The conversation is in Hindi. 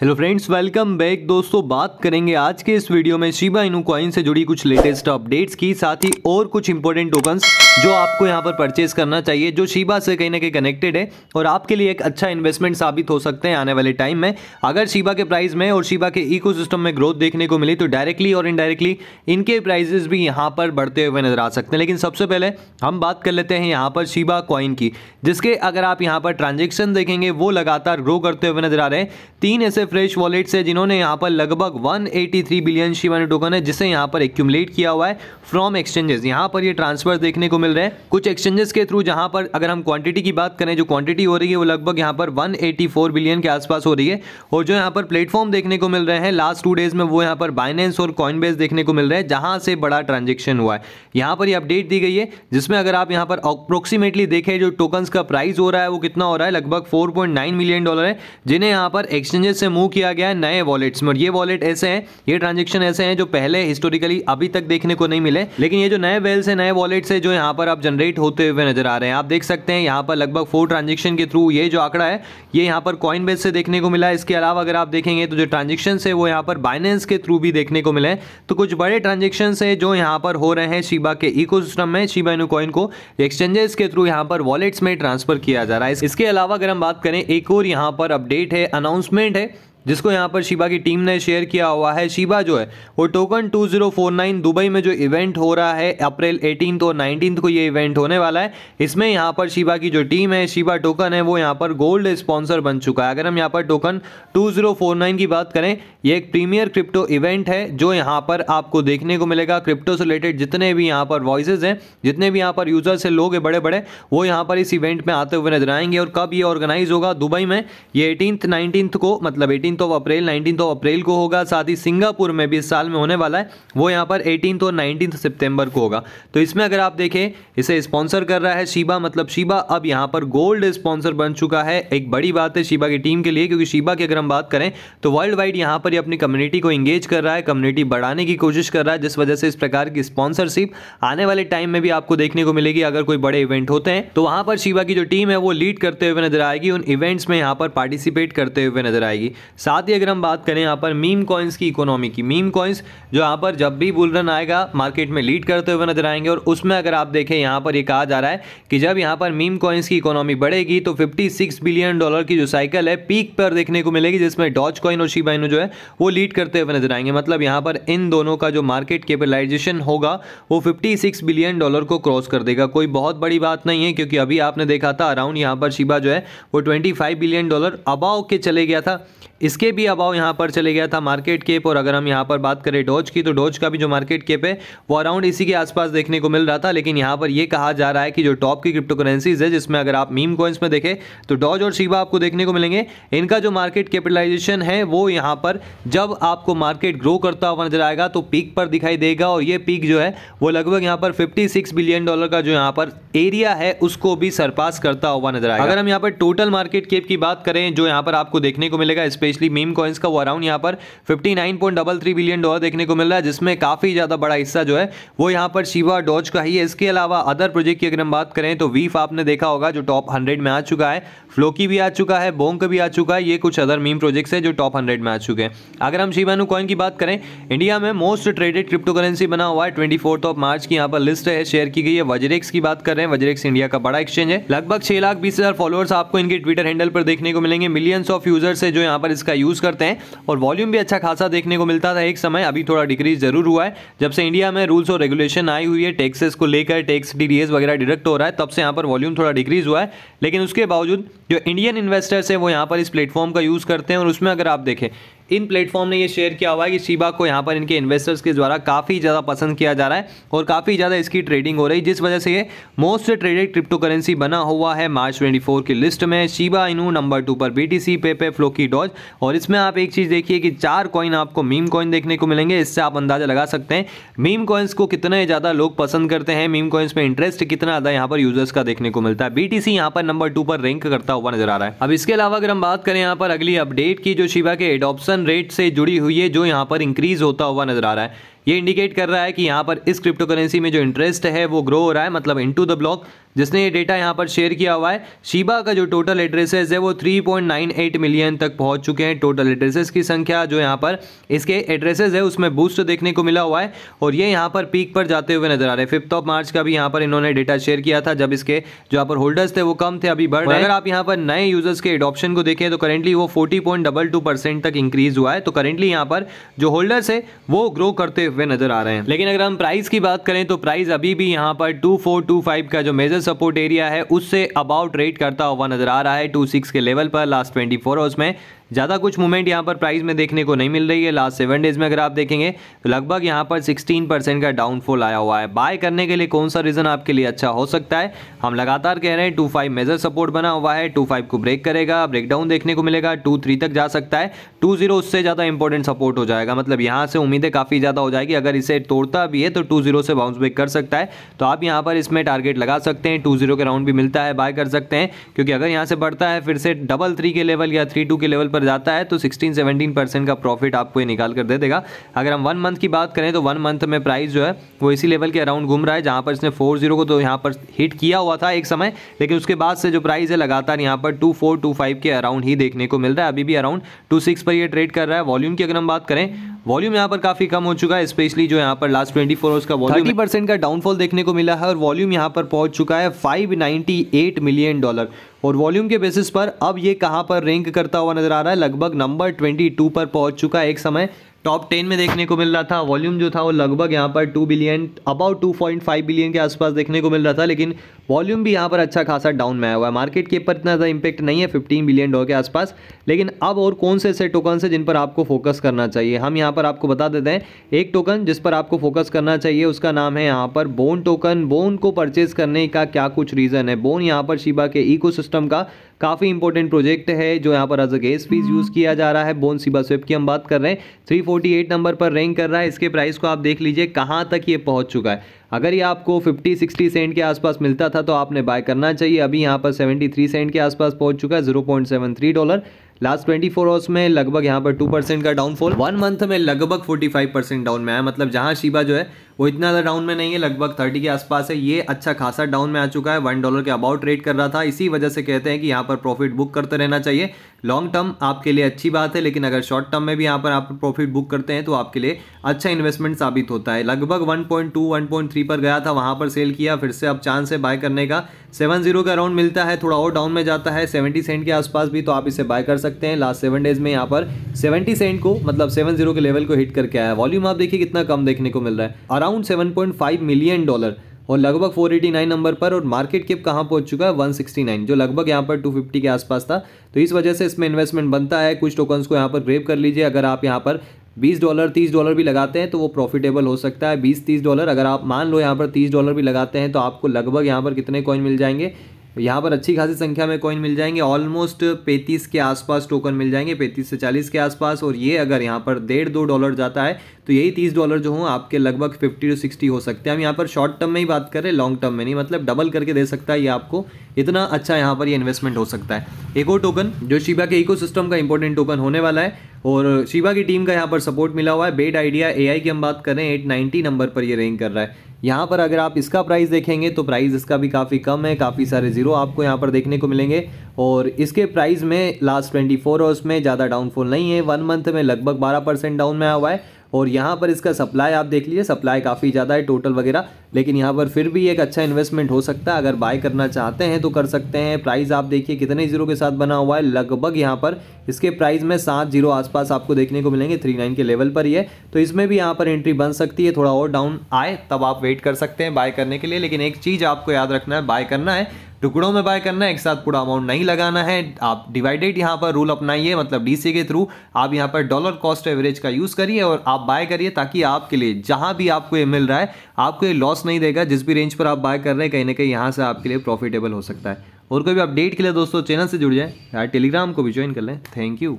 हेलो फ्रेंड्स वेलकम बैक दोस्तों बात करेंगे आज के इस वीडियो में शिबा इनू कॉइन से जुड़ी कुछ लेटेस्ट अपडेट्स की साथ ही और कुछ इंपॉर्टेंट टोकन्स जो आपको यहाँ पर परचेज करना चाहिए जो शिबा से कहीं ना कहीं कनेक्टेड है और आपके लिए एक अच्छा इन्वेस्टमेंट साबित हो सकते हैं आने वाले टाइम में अगर शिबा के प्राइस में और शिबा के इको में ग्रोथ देखने को मिली तो डायरेक्टली और इनडायरेक्टली इनके प्राइजेस भी यहाँ पर बढ़ते हुए नजर आ सकते हैं लेकिन सबसे पहले हम बात कर लेते हैं यहाँ पर शिबा कॉइन की जिसके अगर आप यहाँ पर ट्रांजेक्शन देखेंगे वो लगातार ग्रो करते हुए नजर आ रहे हैं तीन ऐसे फ्रेश वॉलेट्स है जिन्होंने यहाँ पर लगभग 183 बिलियन शिवानी टोकन है जिसे यहाँ पर एक्यूमलेट किया हुआ है फ्रॉम एक्सचेंजेस यहाँ पर ये ट्रांसफर देखने को मिल रहे हैं कुछ एक्सचेंजेस के थ्रू जहां पर अगर हम क्वांटिटी की बात करें जो क्वांटिटी हो रही है वो लगभग यहां पर 184 बिलियन के आसपास हो रही है और जो यहां पर प्लेटफॉर्म देखने को मिल रहे हैं लास्ट टू डेज में वो यहां पर बाइनेंस और कॉइन देखने को मिल रहे हैं जहां से बड़ा ट्रांजेक्शन हुआ है यहां पर ये यह अपडेट दी गई है जिसमें अगर आप यहां पर अप्रोक्सीमेटली देखें जो टोकन का प्राइस हो रहा है वो कितना हो रहा है लगभग फोर मिलियन डॉलर है जिन्हें यहां पर एक्सचेंजेस से मूव किया गया नए वॉलेट्स में और ये वॉलेट ऐसे हैं ये ट्रांजेक्शन ऐसे हैं जो पहले हिस्टोरिकली अभी तक देखने को नहीं मिले लेकिन ये जो नए वेल्स है नए वॉलेट्स है जो यहां पर आप जनरेट होते हुए नजर आ रहे हैं आप देख सकते हैं यहाँ पर लगभग फोर ट्रांजेक्शन के थ्रू ये जो आंकड़ा है ये यहाँ पर कॉइन से देखने को मिला है इसके अलावा अगर आप देखेंगे तो जो ट्रांजेक्शन है वो यहाँ पर बाइनेंस के थ्रू भी देखने को मिले तो कुछ बड़े ट्रांजेक्शन है जो यहाँ पर हो रहे हैं शिबा के इको में शिबा इनो कॉइन को एक्सचेंजेस के थ्रू यहाँ पर वॉलेट्स में ट्रांसफर किया जा रहा है इसके अलावा अगर हम बात करें एक और यहाँ पर अपडेट है अनाउंसमेंट है जिसको यहाँ पर शिबा की टीम ने शेयर किया हुआ है शिबा जो है वो टोकन 2049 दुबई में जो इवेंट हो रहा है अप्रैल 18 और 19 को ये इवेंट होने वाला है इसमें यहाँ पर शिबा की जो टीम है शिबा टोकन है वो यहाँ पर गोल्ड स्पॉन्सर बन चुका है अगर हम यहाँ पर टोकन 2049 की बात करें ये एक प्रीमियर क्रिप्टो इवेंट है जो यहाँ पर आपको देखने को मिलेगा क्रिप्टो से रिलेटेड जितने भी यहाँ पर वॉइस हैं जितने भी यहाँ पर यूजर्स हैं लोग हैं बड़े बड़े वो यहाँ पर इस इवेंट में आते हुए नजर आएंगे और कब ये ऑर्गेनाइज होगा दुबई में ये एटीनथ नाइनटीन्थ को मतलब eighteen eighteen of April nineteen of April को होगा साथ ही सिंगापुर में भी इस साल में होने वाला है वो यहाँ पर एटीन और नाइनटीन सितंबर को होगा तो इसमें अगर आप देखें इसे स्पॉन्सर कर रहा है शिबा मतलब शिबा अब यहाँ पर गोल्ड स्पॉन्सर बन चुका है एक बड़ी बात है शिबा की टीम के लिए क्योंकि शिबा की अगर हम बात करें तो वर्ल्ड वाइड यहाँ पर ही अपनी कम्युनिटी को इंगेज कर रहा है कम्युनिटी बढ़ाने की कोशिश कर रहा है जिस वजह से इस प्रकार की स्पॉन्सरशिप आने वाले टाइम में भी आपको देखने को मिलेगी अगर कोई बड़े इवेंट होते हैं तो वहाँ पर शिबा की जो टीम है वो लीड करते हुए नजर आएगी उन इवेंट्स में यहाँ पर पार्टिसिपेट करते हुए नजर आएगी साथ ही अगर हम बात करें यहाँ पर मीम कॉइन्स की इकोनॉमी की मीम कॉइन्स जो यहाँ पर जब भी बुलरन आएगा मार्केट में लीड करते हुए नजर आएंगे और उसमें अगर आप देखें यहाँ पर ये यह कहा जा रहा है कि जब यहाँ पर मीम कॉइन्स की इकोनॉमी बढ़ेगी तो 56 बिलियन डॉलर की जो साइकिल है पीक पर देखने को मिलेगी जिसमें डॉच कॉइन और शिबा जो है वो लीड करते हुए नजर आएंगे मतलब यहाँ पर इन दोनों का जो मार्केट कैपिटलाइजेशन होगा वो फिफ्टी बिलियन डॉलर को क्रॉस कर देगा कोई बहुत बड़ी बात नहीं है क्योंकि अभी आपने देखा था अराउंड यहाँ पर शिबा जो है वो 25 बिलियन डॉलर अबाव के चले गया था इस इसके भी अभाव यहाँ पर चले गया था मार्केट केप और अगर हम यहाँ पर बात करें डोज की तो डोज का भी जो मार्केट केप है वो अराउंड इसी के आसपास देखने को मिल रहा था लेकिन यहाँ पर ये कहा जा रहा है कि जो टॉप की क्रिप्टो करेंसीज है जिसमें अगर आप मीम कॉइन्स में देखें तो डॉज और शिवा आपको देखने को मिलेंगे इनका जो मार्केट कैपिटलाइजेशन है वो यहाँ पर जब आपको मार्केट ग्रो करता हुआ नजर आएगा तो पीक पर दिखाई देगा और ये पीक जो है वो लगभग यहाँ पर फिफ्टी बिलियन डॉलर का जो यहाँ पर एरिया है उसको भी सरपास करता हुआ नजर आएगा अगर हम यहाँ पर टोटल मार्केट केप की बात करें जो यहाँ पर आपको देखने को मिलेगा स्पेशल स्पेशली मीम कॉइन्स का वो अराउंड यहाँ पर फिफ्टी बिलियन डॉलर देखने को मिल रहा है जिसमें काफ़ी ज़्यादा बड़ा हिस्सा जो है वो यहाँ पर शिवा डॉज का ही है इसके अलावा अदर प्रोजेक्ट की अगर हम बात करें तो वीफ आपने देखा होगा जो टॉप हंड्रेड में आ चुका है फ्लोकी भी आ चुका है बोंक भी आ चुका है ये कुछ अदर मीम प्रोजेक्ट्स है जो टॉप हंड्रेड में आ चुके हैं अगर हम शिवानु कॉइन की बात करें इंडिया में मोस्ट ट्रेडेड क्रिप्टो करेंसी बना हुआ है ट्वेंटी ऑफ मार्च की यहाँ पर लिस्ट है शेयर की गई है वजरेक्स की बात कर रहे हैं वजरेक्स इंडिया का बड़ा एक्सचेंज है लगभग छह लाख बीस हजार फॉलोअर्स आपको इनके ट्विटर हैंडल पर देखने को मिलेंगे मिलियंस ऑफ यूजर्स है जो यहाँ पर इस इसका यूज़ करते हैं और वॉल्यूम भी अच्छा खासा देखने को मिलता था एक समय अभी थोड़ा डिक्रीज जरूर हुआ है जब से इंडिया में रूल्स और रेगुलेशन आई हुई है टैक्सेस को लेकर टैक्स डी वगैरह डिडक्ट हो रहा है तब से यहाँ पर वॉल्यूम थोड़ा डिक्रीज हुआ है लेकिन उसके बावजूद जो इंडियन इन्वेस्टर्स हैं वो यहाँ पर इस प्लेटफॉर्म का यूज़ करते हैं और उसमें अगर आप देखें इन प्लेटफॉर्म ने ये शेयर किया हुआ है कि शिबा को यहाँ पर इनके इन्वेस्टर्स के द्वारा काफ़ी ज़्यादा पसंद किया जा रहा है और काफ़ी ज़्यादा इसकी ट्रेडिंग हो रही है जिस वजह से ये मोस्ट ट्रेडेड क्रिप्टो करेंसी बना हुआ है मार्च 24 की लिस्ट में शिबा इनू नंबर टू पर बी टी सी पे पे फ्लोकी डॉज और इसमें आप एक चीज़ देखिए कि चार कॉइन आपको मीम कॉइन देखने को मिलेंगे इससे आप अंदाजा लगा सकते हैं मीम कॉइन्स को कितने ज़्यादा लोग पसंद करते हैं मीम कॉइन्स में इंटरेस्ट कितना ज़्यादा यहाँ पर यूजर्स का देखने को मिलता है बी टी यहाँ पर नंबर टू पर रैंक करता हुआ नजर आ रहा है अब इसके अलावा अगर हम बात करें यहाँ पर अगली अपडेट की जो शिबा के एडॉप्शन कन्वर्जन रेट से जुड़ी हुई है जो यहाँ पर इंक्रीज होता हुआ नजर आ रहा है ये इंडिकेट कर रहा है कि यहाँ पर इस क्रिप्टो करेंसी में जो इंटरेस्ट है वो ग्रो हो रहा है मतलब इन द ब्लॉक जिसने ये डेटा यहाँ पर शेयर किया हुआ है शिबा का जो टोटल एड्रेसेस है वो 3.98 मिलियन तक पहुँच चुके हैं टोटल एड्रेसेस की संख्या जो यहाँ पर इसके एड्रेसेस है उसमें बूस्ट देखने को मिला हुआ है और ये यहाँ पर पीक पर जाते हुए नजर आ रहे हैं फिफ्थ ऑफ मार्च का भी यहाँ पर इन्होंने डेटा शेयर किया था जब इसके जो यहाँ पर होल्डर्स थे वो कम थे अभी बढ़ रहे अगर आप यहाँ पर नए यूजर्स के एडॉप्शन को देखें तो करेंटली वो फोर्टी तक इंक्रीज हुआ है तो करेंटली यहाँ पर जो होल्डर्स है वो ग्रो करते हुए नजर आ रहे हैं लेकिन अगर हम प्राइस की बात करें तो प्राइस अभी भी यहाँ पर टू फोर टू फाइव का जो मेजर सपोर्ट एरिया है उससे अबाउट रेट करता हुआ नजर आ रहा है टू सिक्स के लेवल पर लास्ट ट्वेंटी फोर आवर्स में ज़्यादा कुछ मूवमेंट यहाँ पर प्राइस में देखने को नहीं मिल रही है लास्ट सेवन डेज़ में अगर आप देखेंगे तो लगभग यहाँ पर सिक्सटीन परसेंट का डाउनफॉल आया हुआ है बाय करने के लिए कौन सा रीज़न आपके लिए अच्छा हो सकता है हम लगातार कह रहे हैं टू फाइव मेजर सपोर्ट बना हुआ है टू फाइव को ब्रेक करेगा ब्रेकडाउन देखने को मिलेगा टू थ्री तक जा सकता है टू जीरो उससे ज़्यादा इंपॉर्टेंट सपोर्ट हो जाएगा मतलब यहाँ से उम्मीदें काफ़ी ज़्यादा हो जाएगी अगर इसे तोड़ता भी है तो टू जीरो से बाउंस ब्रेक कर सकता है तो आप यहाँ पर इसमें टारगेट लगा सकते हैं टू जीरो के राउंड भी मिलता है बाय कर सकते हैं क्योंकि अगर यहाँ से बढ़ता है फिर से डबल थ्री के लेवल या थ्री टू के लेवल पर जाता है तो सिक्सटीन सेवनटीन परसेंट का प्रॉफिट आपको ये निकाल कर दे देगा अगर हम वन मंथ की बात करें तो वन मंथ में प्राइस जो है वो इसी लेवल के अराउंड घूम रहा है जहाँ पर इसने फोर जीरो को तो यहाँ पर हिट किया हुआ था एक समय लेकिन उसके बाद से जो प्राइस है लगातार यहाँ पर टू फोर टू फाइव के अराउंड ही देखने को मिल रहा है अभी भी अराउंड टू सिक्स पर यह ट्रेड कर रहा है वॉल्यूम की अगर हम बात करें वॉल्यूम यहाँ पर काफी कम हो चुका है स्पेशली जो यहाँ पर लास्ट ट्वेंटी फोर का वॉल्यूम थर्टी परसेंट का डाउनफॉल देखने को मिला है और वॉल्यूम यहाँ पर पहुंच चुका है five ninety eight million dollar और वॉल्यूम के बेसिस पर अब ये कहाँ पर रैंक करता हुआ नजर आ रहा है लगभग नंबर ट्वेंटी टू पर पहुंच चुका है एक समय टॉप टेन में देखने को मिल रहा था वॉल्यूम जो था वो लगभग यहाँ पर two billion about two point five billion के आसपास देखने को मिल रहा था लेकिन वॉल्यूम भी यहाँ पर अच्छा खासा डाउन में आया हुआ है मार्केट के ऊपर इतना ज़्यादा इंपैक्ट नहीं है फिफ्टीन बिलियन डॉलर के आसपास लेकिन अब और कौन से ऐसे टोकन है जिन पर आपको फोकस करना चाहिए हम यहाँ पर आपको बता देते हैं एक टोकन जिस पर आपको फोकस करना चाहिए उसका नाम है यहाँ पर बोन टोकन बोन को परचेज करने का क्या कुछ रीज़न है बोन यहाँ पर शिबा के इको का काफ़ी इंपॉर्टेंट प्रोजेक्ट है जो यहाँ पर as a gas fees use किया जा रहा है बोन सिबा स्वेप की हम बात कर रहे हैं 348 नंबर पर रैंक कर रहा है इसके प्राइस को आप देख लीजिए कहाँ तक ये पहुँच चुका है अगर ये आपको 50 60 सेंट के आसपास मिलता था तो आपने बाय करना चाहिए अभी यहाँ पर 73 सेंट के आसपास पहुँच चुका है 0.73 डॉलर लास्ट 24 आवर्स में लगभग यहाँ पर 2 परसेंट का डाउनफॉल वन मंथ में लगभग 45 परसेंट डाउन में आया मतलब जहाँ शिबा जो है वो इतना ज़्यादा डाउन में नहीं है लगभग थर्टी के आसपास है ये अच्छा खासा डाउन में आ चुका है वन डॉलर के अबाउट ट्रेड कर रहा था इसी वजह से कहते हैं कि यहाँ पर प्रॉफिट बुक करते रहना चाहिए लॉन्ग टर्म आपके लिए अच्छी बात है लेकिन अगर शॉर्ट टर्म में भी यहाँ पर आप प्रॉफिट बुक करते हैं तो आपके लिए अच्छा इन्वेस्टमेंट साबित होता है लगभग 1.2 1.3 पर गया था वहाँ पर सेल किया फिर से अब चांस है बाय करने का सेवन जीरो का अराउंड मिलता है थोड़ा और डाउन में जाता है सेवेंटी सेंट के आसपास भी तो आप इसे बाय कर सकते हैं लास्ट सेवन डेज में यहाँ पर सेवेंटी सेंट को मतलब सेवन जीरो के लेवल को हिट करके आया वॉल्यूम आप देखिए कितना कम देखने को मिल रहा है और अराउंड 7.5 मिलियन डॉलर और लगभग 489 नंबर पर और मार्केट कैप कहाँ पहुँच चुका है 169 जो लगभग यहाँ पर 250 के आसपास था तो इस वजह से इसमें इन्वेस्टमेंट बनता है कुछ टोकन्स को यहाँ पर ग्रेव कर लीजिए अगर आप यहाँ पर 20 डॉलर 30 डॉलर भी लगाते हैं तो वो प्रॉफिटेबल हो सकता है 20 30 डॉलर अगर आप मान लो यहाँ पर 30 डॉलर भी लगाते हैं तो आपको लगभग यहाँ पर कितने कॉइन मिल जाएंगे यहाँ पर अच्छी खासी संख्या में कॉइन मिल जाएंगे ऑलमोस्ट पैंतीस के आसपास टोकन मिल जाएंगे पैंतीस से चालीस के आसपास और ये अगर यहाँ पर डेढ़ दो डॉलर जाता है तो यही तीस डॉलर जो हों आपके लगभग फिफ्टी टू सिक्सटी हो सकते हैं हम यहाँ पर शॉर्ट टर्म में ही बात करें लॉन्ग टर्म में नहीं मतलब डबल करके दे सकता है ये आपको इतना अच्छा यहाँ पर ये इन्वेस्टमेंट हो सकता है एक और टोकन जो शिबा के इको का इंपॉर्टेंट टोकन होने वाला है और शिबा की टीम का यहाँ पर सपोर्ट मिला हुआ है बेट आइडिया ए की हम बात करें एट नंबर पर ये रैंक कर रहा है यहाँ पर अगर आप इसका प्राइस देखेंगे तो प्राइस इसका भी काफ़ी कम है काफ़ी सारे ज़ीरो आपको यहाँ पर देखने को मिलेंगे और इसके प्राइस में लास्ट ट्वेंटी फोर आवर्स में ज़्यादा डाउनफॉल नहीं है वन मंथ में लगभग बारह परसेंट डाउन में आया हुआ है और यहाँ पर इसका सप्लाई आप देख लीजिए सप्लाई काफ़ी ज़्यादा है टोटल वगैरह लेकिन यहाँ पर फिर भी एक अच्छा इन्वेस्टमेंट हो सकता है अगर बाय करना चाहते हैं तो कर सकते हैं प्राइस आप देखिए कितने जीरो के साथ बना हुआ है लगभग यहाँ पर इसके प्राइस में सात जीरो आसपास आपको देखने को मिलेंगे थ्री नाइन के लेवल पर ही है तो इसमें भी यहाँ पर एंट्री बन सकती है थोड़ा और डाउन आए तब आप वेट कर सकते हैं बाय करने के लिए लेकिन एक चीज़ आपको याद रखना है बाय करना है टुकड़ों में बाय करना है एक साथ पूरा अमाउंट नहीं लगाना है आप डिवाइडेड यहाँ पर रूल अपनाइए मतलब डीसी के थ्रू आप यहाँ पर डॉलर कॉस्ट एवरेज का यूज़ करिए और आप बाय करिए ताकि आपके लिए जहाँ भी आपको ये मिल रहा है आपको ये लॉस नहीं देगा जिस भी रेंज पर आप बाय कर रहे हैं कहीं ना कहीं यहाँ से आपके लिए प्रॉफिटेबल हो सकता है और कोई भी अपडेट के लिए दोस्तों चैनल से जुड़ जाए यार टेलीग्राम को भी ज्वाइन कर लें थैंक यू